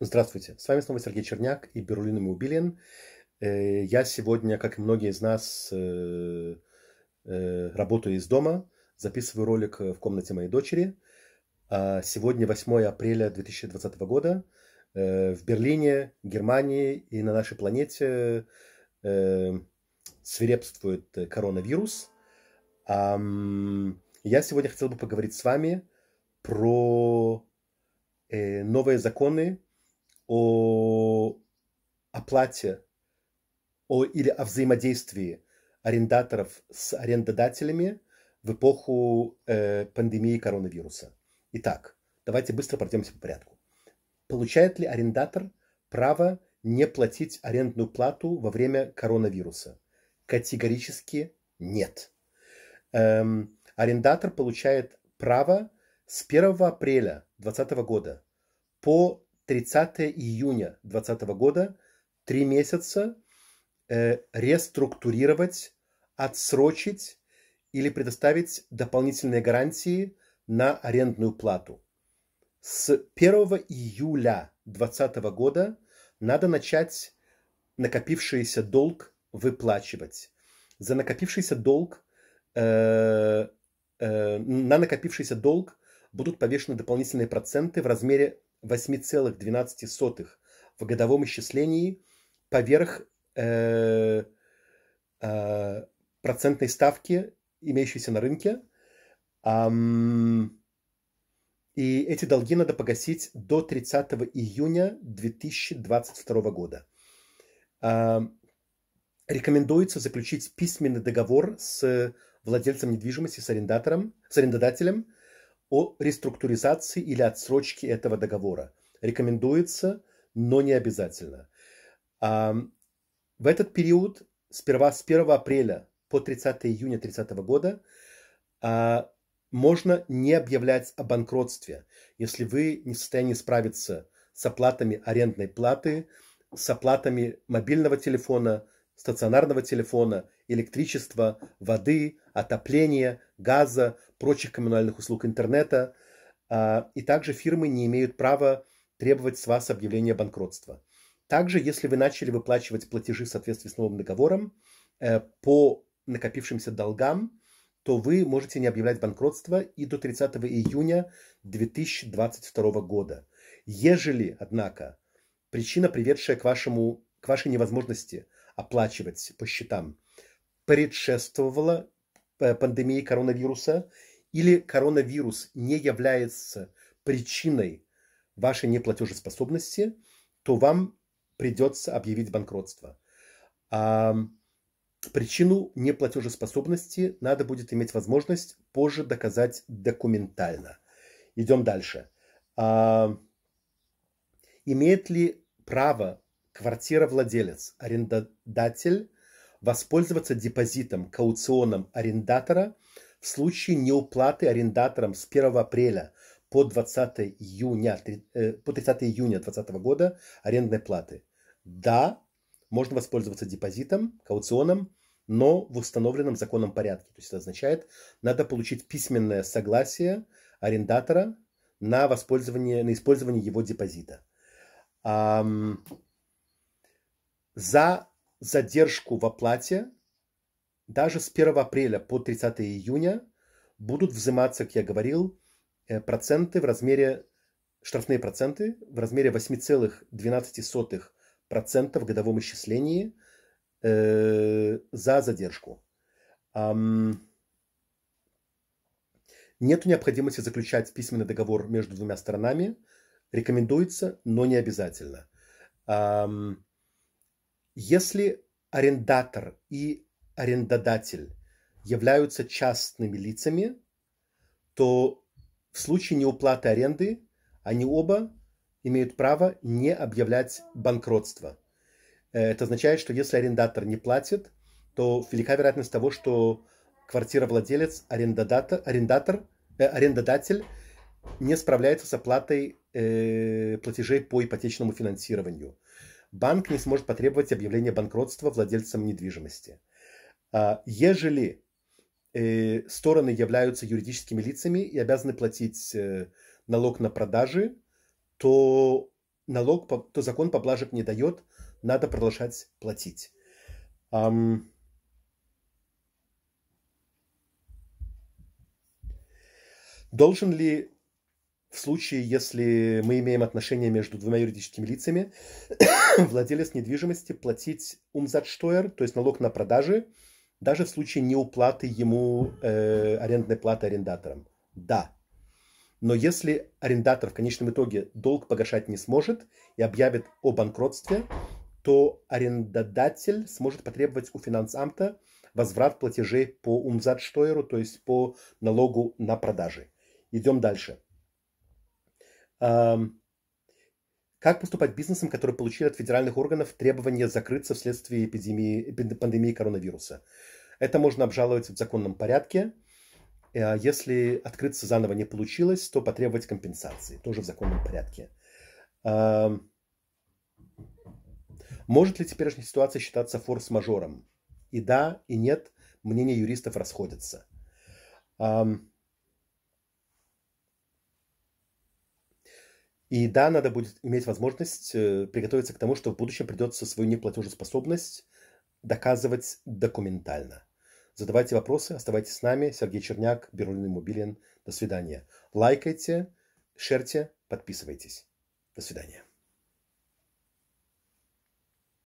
Здравствуйте, с вами снова Сергей Черняк и Берлин Мобилен. Э, я сегодня, как и многие из нас, э, э, работаю из дома, записываю ролик в комнате моей дочери. А сегодня 8 апреля 2020 года. В Берлине, Германии и на нашей планете свирепствует коронавирус. Я сегодня хотел бы поговорить с вами про новые законы о оплате о, или о взаимодействии арендаторов с арендодателями в эпоху э, пандемии коронавируса. Итак, давайте быстро пройдемся по порядку. Получает ли арендатор право не платить арендную плату во время коронавируса? Категорически нет. Эм, арендатор получает право с 1 апреля 2020 года по 30 июня 2020 года, три месяца, э, реструктурировать, отсрочить или предоставить дополнительные гарантии на арендную плату. С 1 июля 2020 года надо начать накопившийся долг выплачивать. За накопившийся долг э, э, на накопившийся долг будут повешены дополнительные проценты в размере 8,12 в годовом исчислении поверх э, э, процентной ставки, имеющейся на рынке. и эти долги надо погасить до 30 июня 2022 года. рекомендуется заключить письменный договор с владельцем недвижимости, с арендатором, с арендодателем – о реструктуризации или отсрочке этого договора. Рекомендуется, но не обязательно. В этот период, сперва с 1 апреля по 30 июня 30 года, а, можно не объявлять о банкротстве, если вы не в состоянии справиться с оплатами арендной платы, с оплатами мобильного телефона, стационарного телефона, электричества, воды, отопления, газа, прочих коммунальных услуг интернета. А, и также фирмы не имеют права требовать с вас объявления банкротства. Также, если вы начали выплачивать платежи в соответствии с новым договором э, по накопившимся долгам, то вы можете не объявлять банкротство и до 30 июня 2022 года. Ежели, однако, причина, приведшая к, вашему, к вашей невозможности – оплачивать по счетам, предшествовала э, пандемии коронавируса или коронавирус не является причиной вашей неплатежеспособности, то вам придется объявить банкротство. А причину неплатежеспособности надо будет иметь возможность позже доказать документально. Идем дальше. А, имеет ли право Квартира, владелец, арендодатель воспользоваться депозитом, кауционом арендатора в случае неуплаты арендатором с 1 апреля по 20 июня, э, по 30 июня 2020 года арендной платы. Да, можно воспользоваться депозитом, кауционом, но в установленном законом порядке. То есть это означает, надо получить письменное согласие арендатора на, воспользование, на использование его депозита за задержку в оплате даже с 1 апреля по 30 июня будут взиматься, как я говорил, э, проценты в размере, штрафные проценты в размере 8,12% в годовом исчислении э, за задержку. Эм, нет необходимости заключать письменный договор между двумя сторонами. Рекомендуется, но не обязательно. Эм, если арендатор и арендодатель являются частными лицами, то в случае неуплаты аренды они оба имеют право не объявлять банкротство. Э, это означает, что если арендатор не платит, то велика вероятность того, что квартировладелец, арендодатор, арендатор, э, арендодатель не справляется с оплатой э, платежей по ипотечному финансированию банк не сможет потребовать объявления банкротства владельцам недвижимости. А, ежели э, стороны являются юридическими лицами и обязаны платить э, налог на продажи, то налог, то закон поблажек не дает, надо продолжать платить. Um, должен ли в случае, если мы имеем отношения между двумя юридическими лицами, владелец недвижимости платить умзатштойер, то есть налог на продажи, даже в случае неуплаты ему э, арендной платы арендаторам. Да. Но если арендатор в конечном итоге долг погашать не сможет и объявит о банкротстве, то арендодатель сможет потребовать у финансамта возврат платежей по умзатштойеру, то есть по налогу на продажи. Идем дальше. Как поступать бизнесам, которые получили от федеральных органов требование закрыться вследствие эпидемии, пандемии коронавируса? Это можно обжаловать в законном порядке. Э, если открыться заново не получилось, то потребовать компенсации, тоже в законном порядке. Может ли теперешняя ситуация считаться форс-мажором? И да, и нет, мнения юристов расходятся. Um, И да, надо будет иметь возможность э, приготовиться к тому, что в будущем придется свою неплатежеспособность доказывать документально. Задавайте вопросы, оставайтесь с нами. Сергей Черняк, Берлин Мобилин. До свидания. Лайкайте, шерьте, подписывайтесь. До свидания.